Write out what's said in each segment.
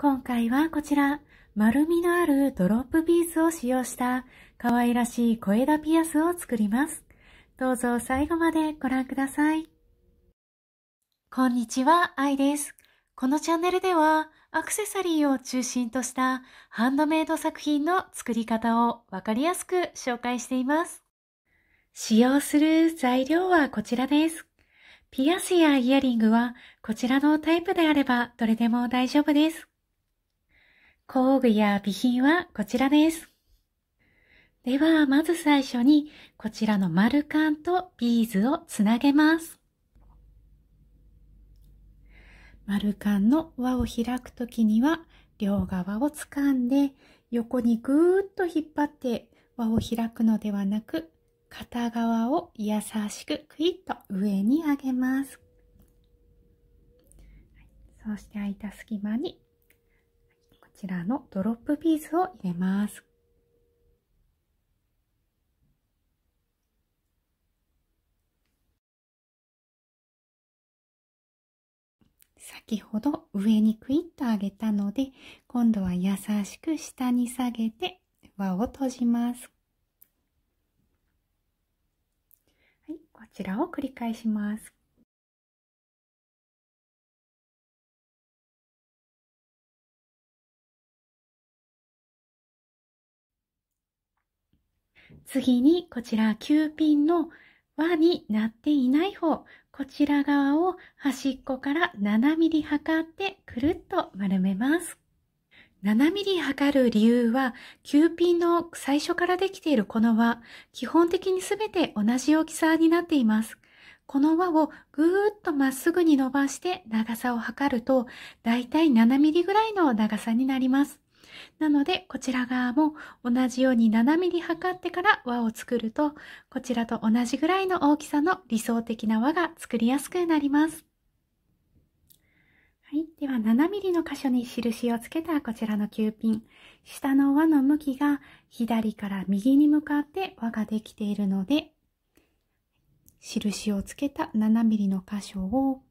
今回はこちら、丸みのあるドロップピースを使用した可愛らしい小枝ピアスを作ります。どうぞ最後までご覧ください。こんにちは、愛です。このチャンネルではアクセサリーを中心としたハンドメイド作品の作り方をわかりやすく紹介しています。使用する材料はこちらです。ピアスやイヤリングはこちらのタイプであればどれでも大丈夫です。工具や備品はこちらです。では、まず最初にこちらの丸カンとビーズをつなげます。丸カンの輪を開くときには、両側を掴んで、横にぐーっと引っ張って輪を開くのではなく、片側を優しくクイッと上に上げます。そして空いた隙間にちらのドロップビーズを入れます。先ほど上にクイッと上げたので、今度は優しく下に下げて輪を閉じます。はい、こちらを繰り返します。次にこちら9ピンの輪になっていない方、こちら側を端っこから7ミリ測ってくるっと丸めます。7ミリ測る理由は、9ピンの最初からできているこの輪、基本的にすべて同じ大きさになっています。この輪をぐーっとまっすぐに伸ばして長さを測ると、だいたい7ミリぐらいの長さになります。なのでこちら側も同じように 7mm 測ってから輪を作るとこちらと同じぐらいの大きさの理想的な輪が作りやすくなります。はい、では 7mm の箇所に印をつけたこちらの9ピン下の輪の向きが左から右に向かって輪ができているので印をつけた 7mm の箇所を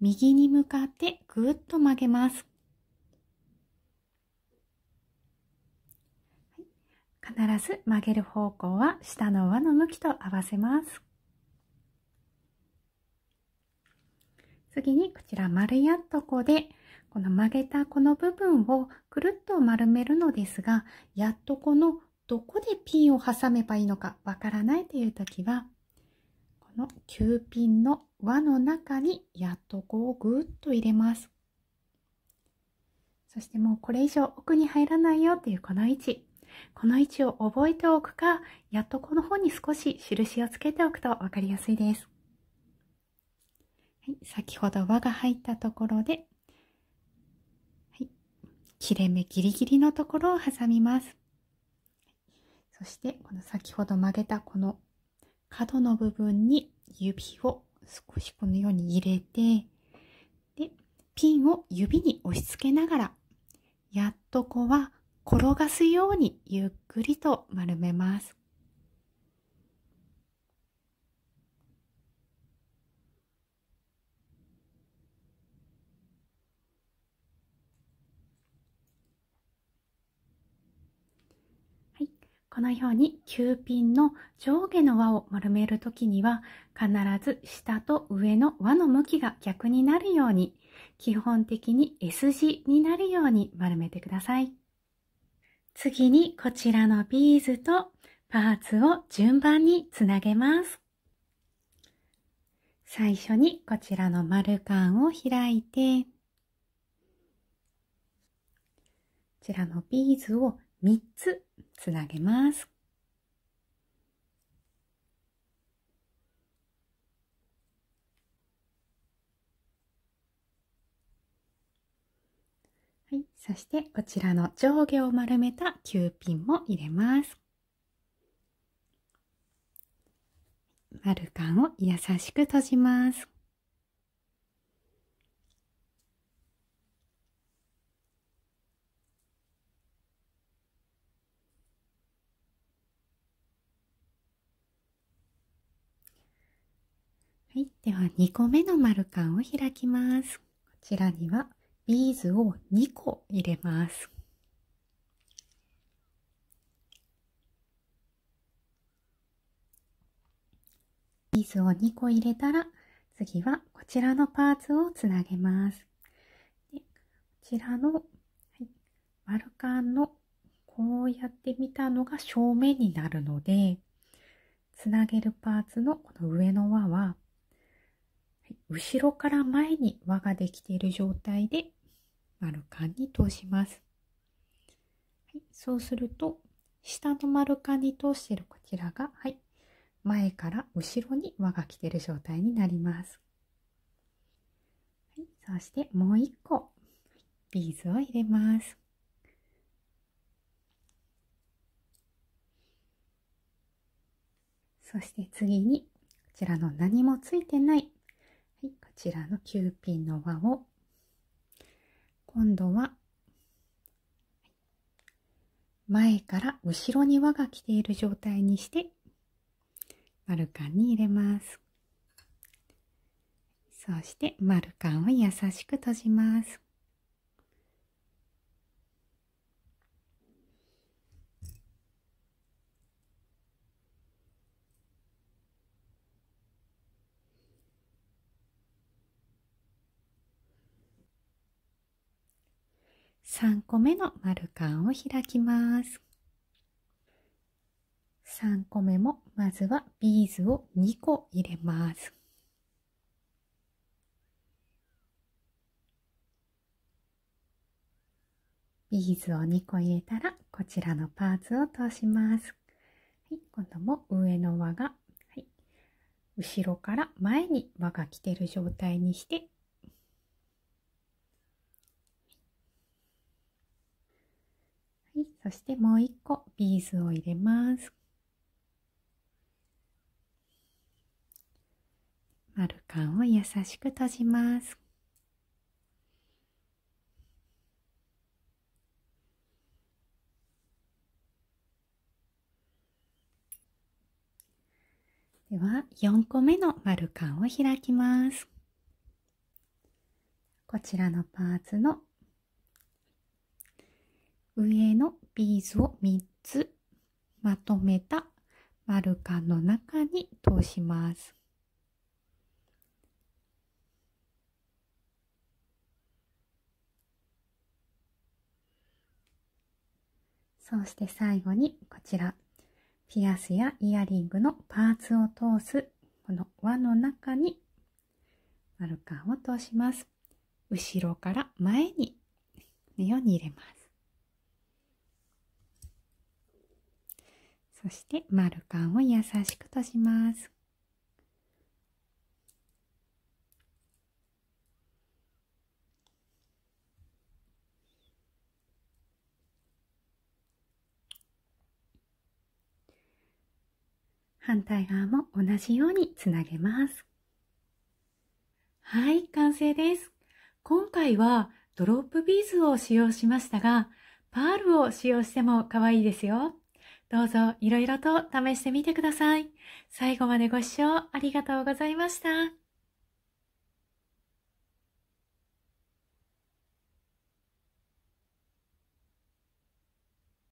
右に向かってぐっと曲げます。必ず曲げる方向は下の輪の向きと合わせます次にこちら丸やっとこでこの曲げたこの部分をくるっと丸めるのですがやっとこのどこでピンを挟めばいいのかわからないという時はこの9ピンの輪の中にやっとこをぐっと入れますそしてもうこれ以上奥に入らないよっていうこの位置この位置を覚えておくか、やっとこの方に少し印をつけておくとわかりやすいです。はい、先ほど輪が入ったところで、はい、切れ目ギリギリのところを挟みます。そしてこの先ほど曲げたこの角の部分に指を少しこのように入れて、で、ピンを指に押し付けながら、やっとこは転がすようにゆっくりと丸めます。はい、このように9ピンの上下の輪を丸めるときには必ず下と上の輪の向きが逆になるように基本的に S 字になるように丸めてください。次にこちらのビーズとパーツを順番につなげます。最初にこちらの丸カンを開いて、こちらのビーズを3つつなげます。はい、そしてこちらの上下を丸めた9ピンも入れます。丸感を優しく閉じます。はい、では2個目の丸カンを開きます。こちらにはビーズを2個入れます。ビーズを2個入れたら、次はこちらのパーツをつなげます。でこちらの、はい、丸カンのこうやって見たのが正面になるので、つなげるパーツのこの上の輪は後ろから前に輪ができている状態で丸カンに通します。はい、そうすると、下の丸カンに通しているこちらが、はい、前から後ろに輪が来ている状態になります。はい、そしてもう1個、ビーズを入れます。そして次に、こちらの何もついてないちらのーピンの輪を今度は前から後ろに輪が来ている状態にして丸ンに入れますそして丸カンを優しく閉じます3個目の丸カンを開きます。3個目もまずはビーズを2個入れます。ビーズを2個入れたらこちらのパーツを通します。はい、今度も上の輪が、はい、後ろから前に輪が来てる状態にしてそしてもう一個ビーズを入れます丸感を優しく閉じますでは四個目の丸感を開きますこちらのパーツの上のビーズを3つまとめた丸カンの中に通します。そして最後にこちら、ピアスやイヤリングのパーツを通す、この輪の中に丸カンを通します。後ろから前に、のように入れます。そして丸カンを優しくとします反対側も同じようにつなげます。はい、完成です。今回はドロップビーズを使用しましたが、パールを使用しても可愛いですよ。どうぞいろいろと試してみてください。最後までご視聴ありがとうございました。